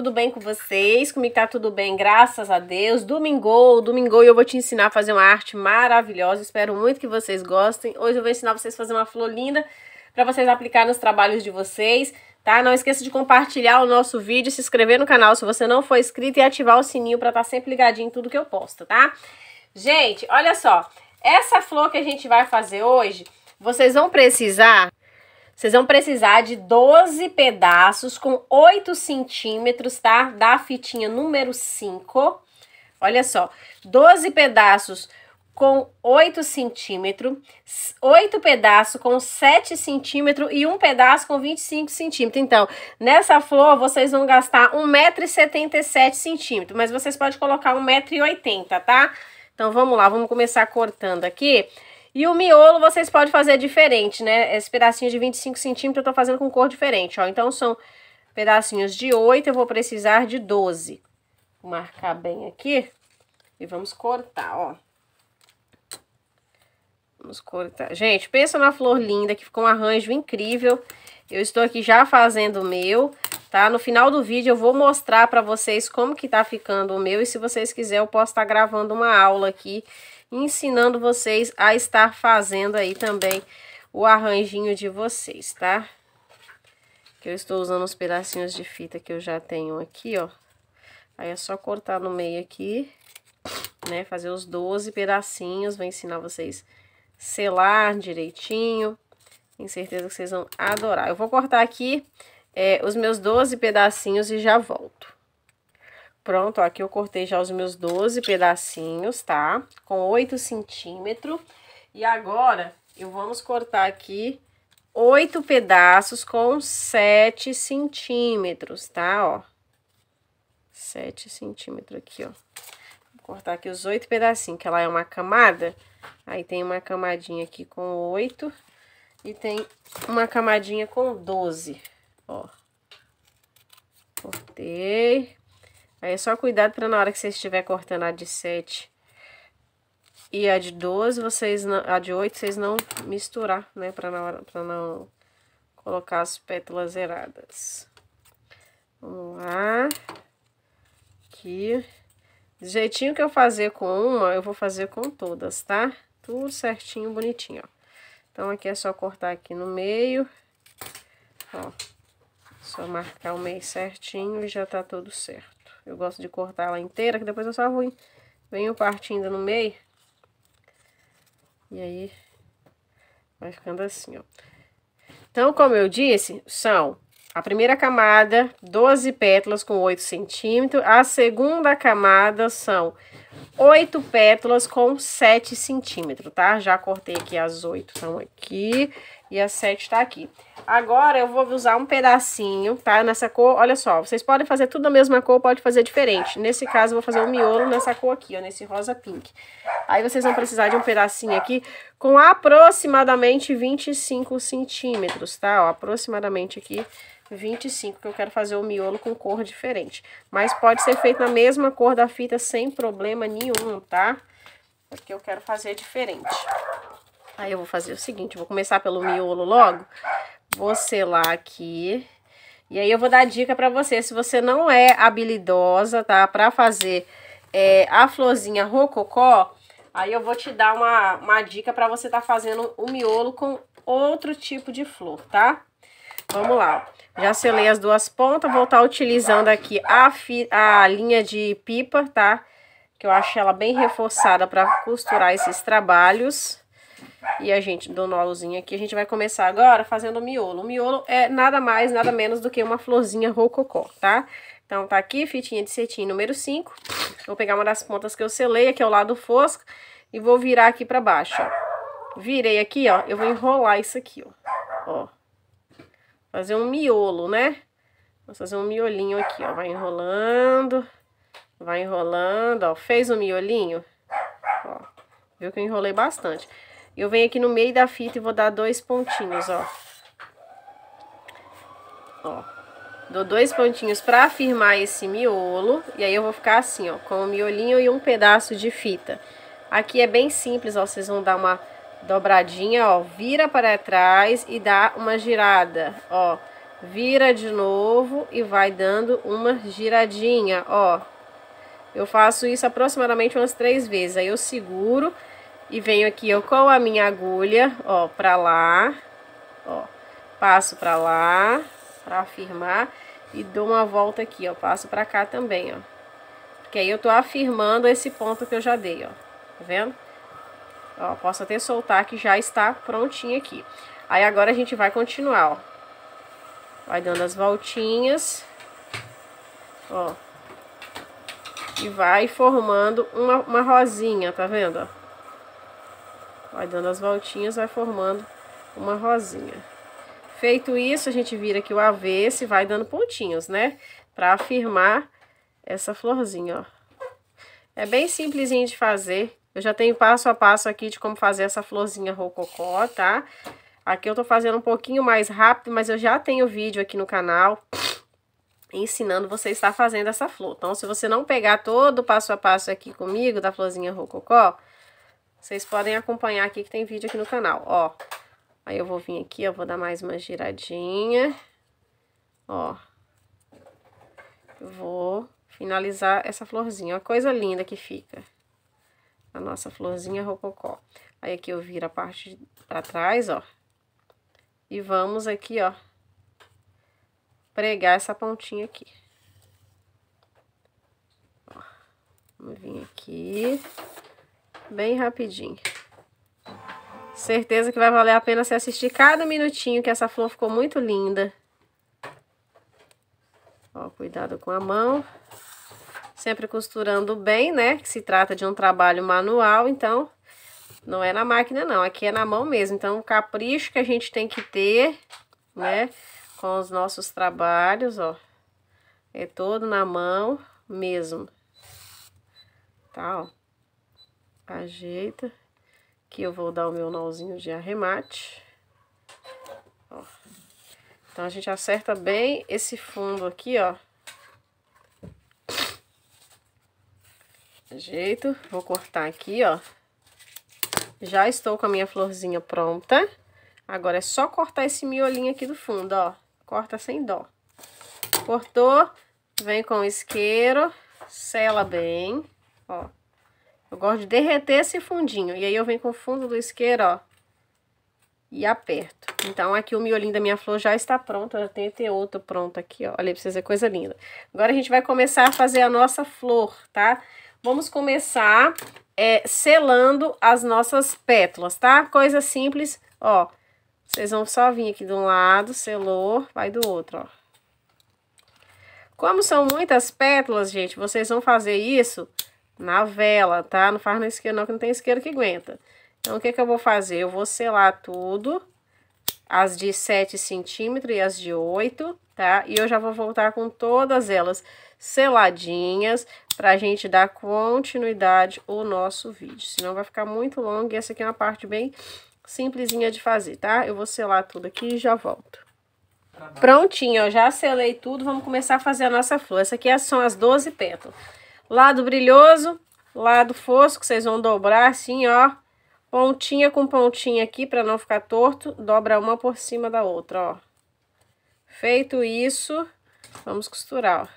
tudo bem com vocês? Comigo tá tudo bem, graças a Deus. Domingo, domingo eu vou te ensinar a fazer uma arte maravilhosa. Espero muito que vocês gostem. Hoje eu vou ensinar vocês a fazer uma flor linda para vocês aplicar nos trabalhos de vocês, tá? Não esqueça de compartilhar o nosso vídeo, se inscrever no canal se você não for inscrito e ativar o sininho para estar tá sempre ligadinho em tudo que eu posto, tá? Gente, olha só. Essa flor que a gente vai fazer hoje, vocês vão precisar vocês vão precisar de 12 pedaços com 8 centímetros, tá? Da fitinha número 5. Olha só, 12 pedaços com 8 centímetros, 8 pedaços com 7 centímetros e um pedaço com 25 centímetros. Então, nessa flor, vocês vão gastar 1,77 m mas vocês podem colocar 1,80m, tá? Então, vamos lá, vamos começar cortando aqui. E o miolo vocês podem fazer diferente, né? Esse pedacinho de 25 centímetros eu tô fazendo com cor diferente, ó. Então, são pedacinhos de 8, eu vou precisar de 12. Vou marcar bem aqui e vamos cortar, ó. Vamos cortar. Gente, pensa na flor linda, que ficou um arranjo incrível. Eu estou aqui já fazendo o meu, tá? No final do vídeo eu vou mostrar pra vocês como que tá ficando o meu. E se vocês quiserem, eu posso estar tá gravando uma aula aqui ensinando vocês a estar fazendo aí também o arranjinho de vocês, tá? Que eu estou usando os pedacinhos de fita que eu já tenho aqui, ó. Aí é só cortar no meio aqui, né? Fazer os 12 pedacinhos, vou ensinar vocês selar direitinho. Tenho certeza que vocês vão adorar. Eu vou cortar aqui é, os meus 12 pedacinhos e já volto. Pronto, ó, aqui eu cortei já os meus 12 pedacinhos, tá? Com 8 centímetros. E agora, eu vamos cortar aqui oito pedaços com 7 centímetros, tá? Ó, 7 centímetros aqui, ó. Vou cortar aqui os oito pedacinhos, que ela é uma camada. Aí tem uma camadinha aqui com 8 e tem uma camadinha com 12, ó. Cortei, Aí é só cuidado para na hora que você estiver cortando a de 7 e a de 12, vocês não, a de 8, vocês não misturar, né? Para na hora, para não colocar as pétalas zeradas. Vamos lá. Aqui. Do jeitinho que eu fazer com uma, eu vou fazer com todas, tá? Tudo certinho, bonitinho, ó. Então, aqui é só cortar aqui no meio. Ó. Só marcar o meio certinho e já tá tudo certo. Eu gosto de cortar ela inteira, que depois eu só vou, venho partindo no meio. E aí, vai ficando assim, ó. Então, como eu disse, são a primeira camada, 12 pétalas com 8 centímetros. A segunda camada são 8 pétalas com 7 centímetros, tá? Já cortei aqui as 8, estão aqui. E a 7 tá aqui. Agora eu vou usar um pedacinho, tá? Nessa cor, olha só, vocês podem fazer tudo da mesma cor, pode fazer diferente. Nesse caso, eu vou fazer um miolo nessa cor aqui, ó, nesse rosa pink. Aí vocês vão precisar de um pedacinho aqui com aproximadamente 25 centímetros, tá? Ó, aproximadamente aqui 25, que eu quero fazer o miolo com cor diferente. Mas pode ser feito na mesma cor da fita sem problema nenhum, tá? Porque eu quero fazer diferente. Aí eu vou fazer o seguinte, vou começar pelo miolo logo. Vou selar aqui. E aí eu vou dar dica pra você, se você não é habilidosa, tá? Pra fazer é, a florzinha rococó, aí eu vou te dar uma, uma dica pra você tá fazendo o miolo com outro tipo de flor, tá? Vamos lá, já selei as duas pontas, vou estar tá utilizando aqui a, fi, a linha de pipa, tá? Que eu acho ela bem reforçada pra costurar esses trabalhos. E a gente, do nólozinho aqui, a gente vai começar agora fazendo o miolo. O miolo é nada mais, nada menos do que uma florzinha rococó, tá? Então tá aqui, fitinha de cetim número 5. Vou pegar uma das pontas que eu selei, aqui é o lado fosco, e vou virar aqui pra baixo, ó. Virei aqui, ó, eu vou enrolar isso aqui, ó. Ó. Fazer um miolo, né? Vou fazer um miolinho aqui, ó. Vai enrolando, vai enrolando, ó. Fez o um miolinho, ó. Viu que eu enrolei bastante. Eu venho aqui no meio da fita e vou dar dois pontinhos, ó. Ó. Dou dois pontinhos pra afirmar esse miolo. E aí eu vou ficar assim, ó, com o miolinho e um pedaço de fita. Aqui é bem simples, ó. Vocês vão dar uma dobradinha, ó. Vira para trás e dá uma girada, ó. Vira de novo e vai dando uma giradinha, ó. Eu faço isso aproximadamente umas três vezes. Aí eu seguro e venho aqui, ó, com a minha agulha, ó, pra lá, ó, passo pra lá, pra afirmar, e dou uma volta aqui, ó, passo pra cá também, ó. Porque aí eu tô afirmando esse ponto que eu já dei, ó, tá vendo? Ó, posso até soltar que já está prontinho aqui. Aí agora a gente vai continuar, ó. Vai dando as voltinhas, ó. E vai formando uma, uma rosinha, tá vendo, ó? Vai dando as voltinhas, vai formando uma rosinha. Feito isso, a gente vira aqui o avesso e vai dando pontinhos, né? Pra afirmar essa florzinha, ó. É bem simplesinho de fazer. Eu já tenho passo a passo aqui de como fazer essa florzinha rococó, tá? Aqui eu tô fazendo um pouquinho mais rápido, mas eu já tenho vídeo aqui no canal ensinando você estar fazendo essa flor. Então, se você não pegar todo o passo a passo aqui comigo da florzinha rococó, vocês podem acompanhar aqui que tem vídeo aqui no canal, ó. Aí eu vou vir aqui, ó, vou dar mais uma giradinha, ó. Vou finalizar essa florzinha, ó, coisa linda que fica. A nossa florzinha rococó. Aí aqui eu viro a parte pra trás, ó. E vamos aqui, ó, pregar essa pontinha aqui. Ó, vamos vir aqui bem rapidinho. Certeza que vai valer a pena se assistir cada minutinho, que essa flor ficou muito linda. Ó, cuidado com a mão. Sempre costurando bem, né? Que se trata de um trabalho manual, então não é na máquina não, aqui é na mão mesmo. Então, o capricho que a gente tem que ter, né? Com os nossos trabalhos, ó. É todo na mão mesmo. Tá, ó ajeita, que eu vou dar o meu nozinho de arremate. Ó. Então, a gente acerta bem esse fundo aqui, ó. Ajeito, vou cortar aqui, ó. Já estou com a minha florzinha pronta. Agora é só cortar esse miolinho aqui do fundo, ó. Corta sem dó. Cortou, vem com o isqueiro, sela bem, ó. Eu gosto de derreter esse fundinho. E aí eu venho com o fundo do isqueiro, ó. E aperto. Então, aqui o miolinho da minha flor já está pronto. Eu já tenho ter outro pronto aqui, ó. Olha pra vocês, é coisa linda. Agora a gente vai começar a fazer a nossa flor, tá? Vamos começar é, selando as nossas pétalas, tá? Coisa simples, ó. Vocês vão só vir aqui de um lado, selou, vai do outro, ó. Como são muitas pétalas, gente, vocês vão fazer isso na vela, tá? Não faz na isqueiro não, que não tem isqueiro que aguenta. Então, o que que eu vou fazer? Eu vou selar tudo, as de 7 centímetros e as de 8, tá? E eu já vou voltar com todas elas seladinhas pra gente dar continuidade ao nosso vídeo. Senão vai ficar muito longo e essa aqui é uma parte bem simplesinha de fazer, tá? Eu vou selar tudo aqui e já volto. Tá Prontinho, eu já selei tudo, vamos começar a fazer a nossa flor. Essa aqui é, são as 12 pétalas. Lado brilhoso, lado fosco, vocês vão dobrar assim, ó. Pontinha com pontinha aqui, pra não ficar torto, dobra uma por cima da outra, ó. Feito isso, vamos costurar, ó.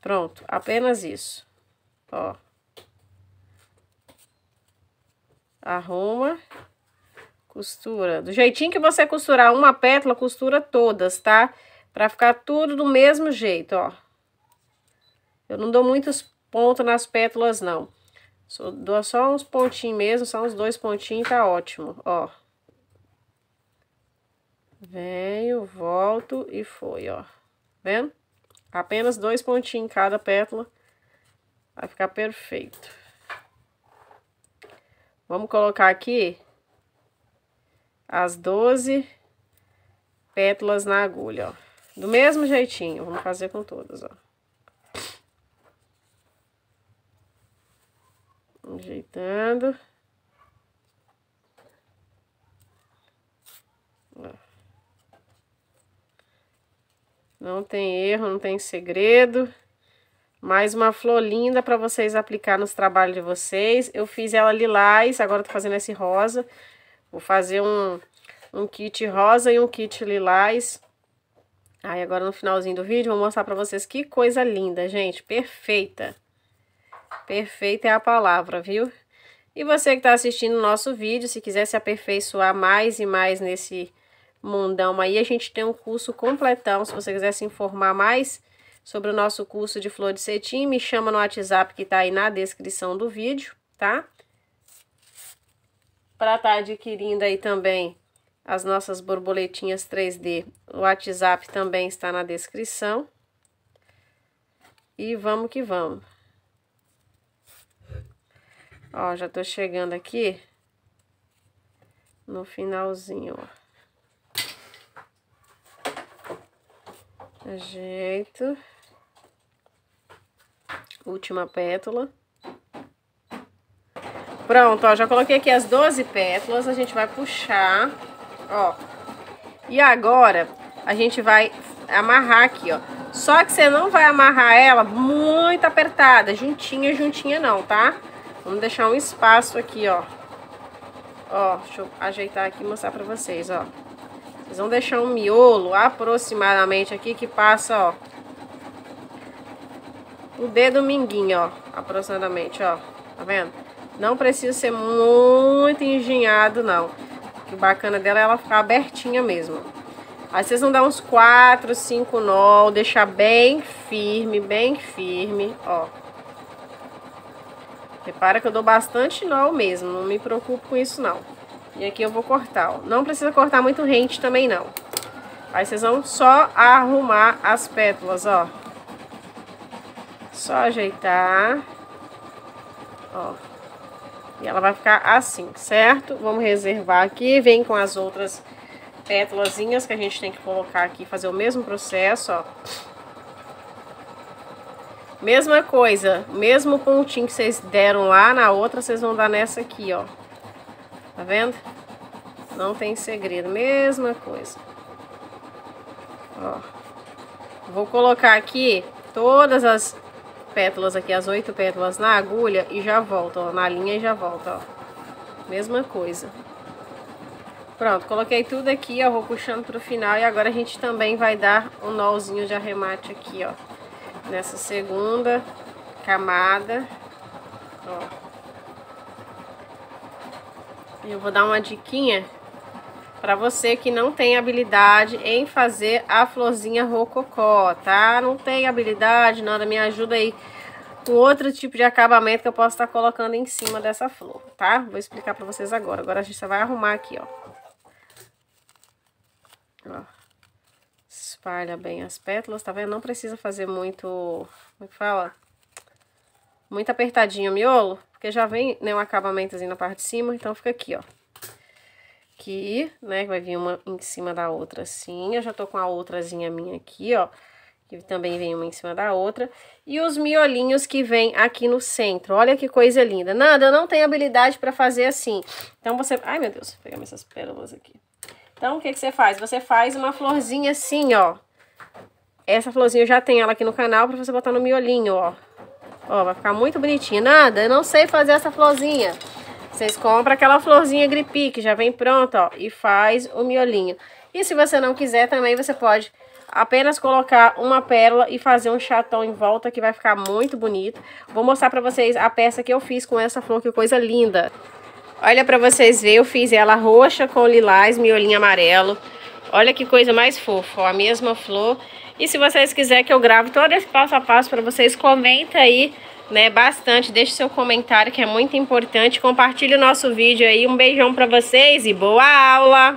Pronto, apenas isso. Ó. Arruma. Costura. Do jeitinho que você costurar uma pétala, costura todas, tá? Tá? Pra ficar tudo do mesmo jeito, ó. Eu não dou muitos pontos nas pétalas, não. Só, dou só uns pontinhos mesmo, só uns dois pontinhos, tá ótimo, ó. Venho, volto e foi, ó. Vendo? Apenas dois pontinhos em cada pétala. Vai ficar perfeito. Vamos colocar aqui as 12 pétalas na agulha, ó. Do mesmo jeitinho, vamos fazer com todas, ó. Ajeitando. Não tem erro, não tem segredo. Mais uma flor linda para vocês aplicar nos trabalhos de vocês. Eu fiz ela lilás, agora tô fazendo esse rosa. Vou fazer um, um kit rosa e um kit lilás Aí, agora no finalzinho do vídeo, vou mostrar pra vocês que coisa linda, gente. Perfeita. Perfeita é a palavra, viu? E você que tá assistindo o nosso vídeo, se quiser se aperfeiçoar mais e mais nesse mundão aí, a gente tem um curso completão. Se você quiser se informar mais sobre o nosso curso de flor de cetim, me chama no WhatsApp que tá aí na descrição do vídeo, tá? Pra tá adquirindo aí também as nossas borboletinhas 3D. O WhatsApp também está na descrição. E vamos que vamos. Ó, já tô chegando aqui no finalzinho, ó. Ajeito. Última pétala. Pronto, ó, já coloquei aqui as 12 pétalas, a gente vai puxar ó. E agora, a gente vai amarrar aqui, ó. Só que você não vai amarrar ela muito apertada, juntinha, juntinha não, tá? Vamos deixar um espaço aqui, ó. Ó, deixa eu ajeitar aqui e mostrar pra vocês, ó. Vocês vão deixar um miolo aproximadamente aqui que passa, ó. O dedo minguinho, ó, aproximadamente, ó. Tá vendo? Não precisa ser muito engenhado, não que o bacana dela é ela ficar abertinha mesmo. Aí vocês vão dar uns 4, 5 nó, deixar bem firme, bem firme, ó. Repara que eu dou bastante nó mesmo, não me preocupo com isso não. E aqui eu vou cortar, ó. Não precisa cortar muito rente também não. Aí vocês vão só arrumar as pétalas, ó. Só ajeitar. Ó. E ela vai ficar assim, certo? Vamos reservar aqui, vem com as outras pétalazinhas que a gente tem que colocar aqui, fazer o mesmo processo, ó. Mesma coisa, mesmo pontinho que vocês deram lá na outra, vocês vão dar nessa aqui, ó. Tá vendo? Não tem segredo, mesma coisa. Ó. Vou colocar aqui todas as pétalas aqui, as oito pétalas na agulha e já volta, ó, na linha e já volta, ó. Mesma coisa. Pronto, coloquei tudo aqui, ó, vou puxando pro final e agora a gente também vai dar um nozinho de arremate aqui, ó. Nessa segunda camada, ó. Eu vou dar uma diquinha para você que não tem habilidade em fazer a florzinha rococó, tá? Não tem habilidade, nada, me ajuda aí com outro tipo de acabamento que eu posso estar tá colocando em cima dessa flor, tá? Vou explicar para vocês agora. Agora a gente só vai arrumar aqui, ó. Ó. Espalha bem as pétalas, tá vendo? Não precisa fazer muito... Como é que fala? Muito apertadinho o miolo, porque já vem né, um acabamentozinho na parte de cima, então fica aqui, ó aqui, né? Vai vir uma em cima da outra assim. Eu já tô com a outrazinha minha aqui, ó. Que também vem uma em cima da outra. E os miolinhos que vem aqui no centro. Olha que coisa linda. Nada, eu não tenho habilidade pra fazer assim. Então, você... Ai, meu Deus, vou pegar essas pérolas aqui. Então, o que que você faz? Você faz uma florzinha assim, ó. Essa florzinha eu já tenho ela aqui no canal pra você botar no miolinho, ó. Ó, vai ficar muito bonitinha. Nada, eu não sei fazer essa florzinha. Vocês compram aquela florzinha gripe que já vem pronta, ó, e faz o miolinho. E se você não quiser também, você pode apenas colocar uma pérola e fazer um chatão em volta que vai ficar muito bonito. Vou mostrar pra vocês a peça que eu fiz com essa flor, que coisa linda. Olha pra vocês verem, eu fiz ela roxa com lilás, miolinho amarelo. Olha que coisa mais fofa, ó, a mesma flor. E se vocês quiserem que eu grave todo esse passo a passo pra vocês, comenta aí né, bastante. Deixe seu comentário que é muito importante. Compartilhe o nosso vídeo aí. Um beijão para vocês e boa aula!